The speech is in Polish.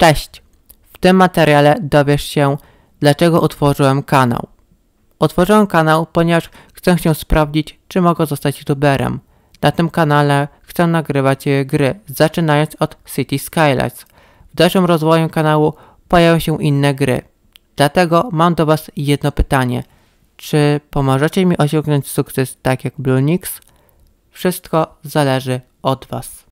Cześć! W tym materiale dowiesz się, dlaczego otworzyłem kanał. Otworzyłem kanał, ponieważ chcę się sprawdzić, czy mogę zostać youtuberem. Na tym kanale chcę nagrywać e, gry, zaczynając od City Skylines. W dalszym rozwoju kanału pojawią się inne gry. Dlatego mam do Was jedno pytanie. Czy pomożecie mi osiągnąć sukces tak jak Blunix? Wszystko zależy od Was.